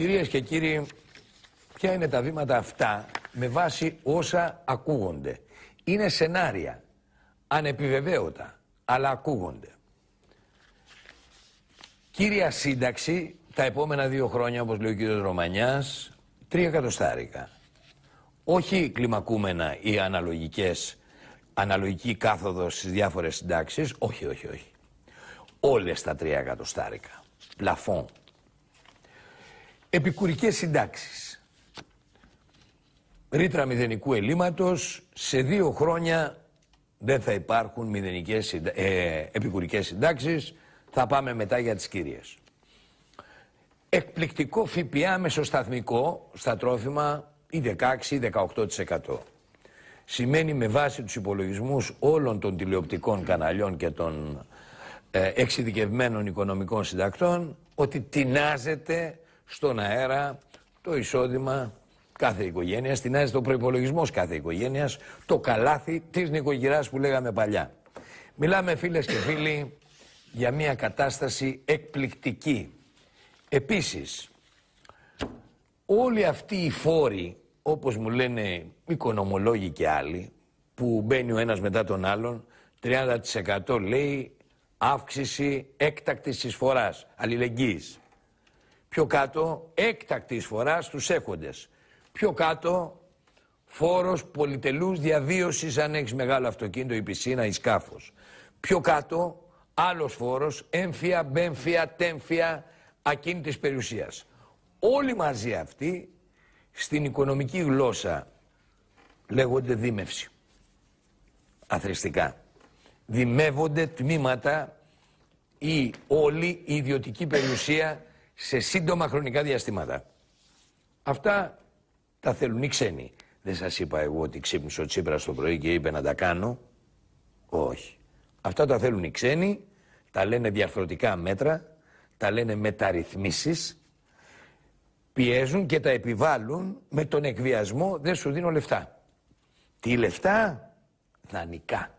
Κυρίες και κύριοι, ποια είναι τα βήματα αυτά με βάση όσα ακούγονται. Είναι σενάρια, ανεπιβεβαίωτα, αλλά ακούγονται. Κύρια σύνταξη, τα επόμενα δύο χρόνια, όπως λέει ο κύριος Ρωμανιάς, τρία εκατοστάρικα. Όχι κλιμακούμενα ή αναλογικές, αναλογική κάθοδος στις διάφορες συντάξεις, όχι, όχι, όχι. Όλες τα τρία εκατοστάρικα. Πλαφόν, Επικουρικές συντάξεις. Ρήτρα μηδενικού ελλείμματος. Σε δύο χρόνια δεν θα υπάρχουν μηδενικές, συντα... Ε, επικουρικές συντάξεις. Θα πάμε μετά για τις κυρίες. Εκπληκτικό ΦΠΑ μεσοσταθμικό στα τρόφιμα ή 16 ή 18%. Σημαίνει με βάση τους υπολογισμούς όλων των τηλεοπτικών καναλιών και των ε, εξειδικευμένων οικονομικών συντακτών ότι τεινάζεται στον αέρα το εισόδημα κάθε οικογένειας, την άρεση το προπολογισμό κάθε οικογένειας, το καλάθι της νοικοκυράς που λέγαμε παλιά. Μιλάμε φίλες και φίλοι για μια κατάσταση εκπληκτική. Επίσης, όλοι αυτοί οι φόροι, όπως μου λένε οικονομολόγοι και άλλοι, που μπαίνει ο ένας μετά τον άλλον, 30% λέει αύξηση έκτακτης εισφοράς, αλληλεγγύης. Πιο κάτω έκτακτης εισφορά τους έχοντες. Πιο κάτω φόρος πολυτελούς διαβίωσης αν έχεις μεγάλο αυτοκίνητο ή πισίνα ή σκάφος. Πιο κάτω άλλος φόρος έμφια, μπέμφια, τέμφια ακίνητης περιουσίας. Όλοι μαζί αυτοί στην οικονομική γλώσσα λέγονται δίμευση. Αθρηστικά. Δημεύονται τμήματα ή όλη η ιδιωτική περιουσία σε σύντομα χρονικά διαστήματα. Αυτά τα θέλουν οι ξένοι. Δεν σας είπα εγώ ότι ξύπνησε ο Τσίπρας το πρωί και είπε να τα κάνω. Όχι. Αυτά τα θέλουν οι ξένοι, τα λένε διαφορετικά μέτρα, τα λένε μεταρρυθμίσεις, πιέζουν και τα επιβάλλουν με τον εκβιασμό δεν σου δίνω λεφτά. Τι λεφτά, δανεικά.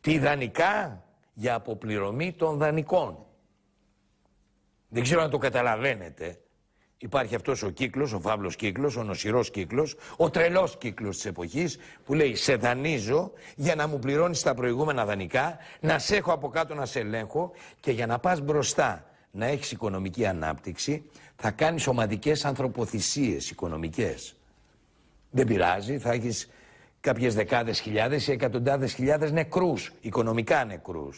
Τι δανεικά για αποπληρωμή των δανεικών. Δεν ξέρω αν το καταλαβαίνετε. Υπάρχει αυτός ο κύκλος, ο φαύλος κύκλος, ο νοσηρός κύκλος, ο τρελός κύκλος της εποχής που λέει Σε δανείζω για να μου πληρώνεις τα προηγούμενα δανεικά, να σε έχω από κάτω να σε ελέγχω και για να πας μπροστά να έχεις οικονομική ανάπτυξη, θα κάνεις ομαδικές ανθρωποθυσίες οικονομικές. Δεν πειράζει, θα έχεις κάποιες δεκάδες χιλιάδες ή εκατοντάδες χιλιάδες νεκρούς, οικονομικά νεκρούς.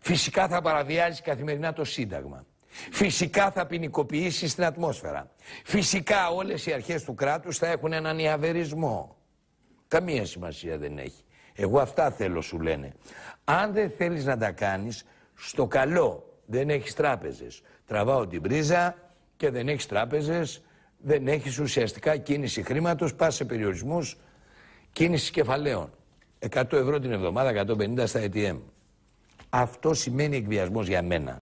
Φυσικά θα παραβιάζεις καθημερινά το Σύνταγμα. Φυσικά θα ποινικοποιήσει στην ατμόσφαιρα. Φυσικά όλες οι αρχές του κράτους θα έχουν έναν ιαβερισμό. Καμία σημασία δεν έχει. Εγώ αυτά θέλω σου λένε. Αν δεν θέλεις να τα κάνεις, στο καλό δεν έχεις τράπεζες. Τραβάω την πρίζα και δεν έχεις τράπεζες, δεν έχεις ουσιαστικά κίνηση χρήματος, πας σε περιορισμούς κίνησης κεφαλαίων. 100 ευρώ την εβδομάδα, 150 στα ATM. Αυτό σημαίνει εκβιασμός για μένα.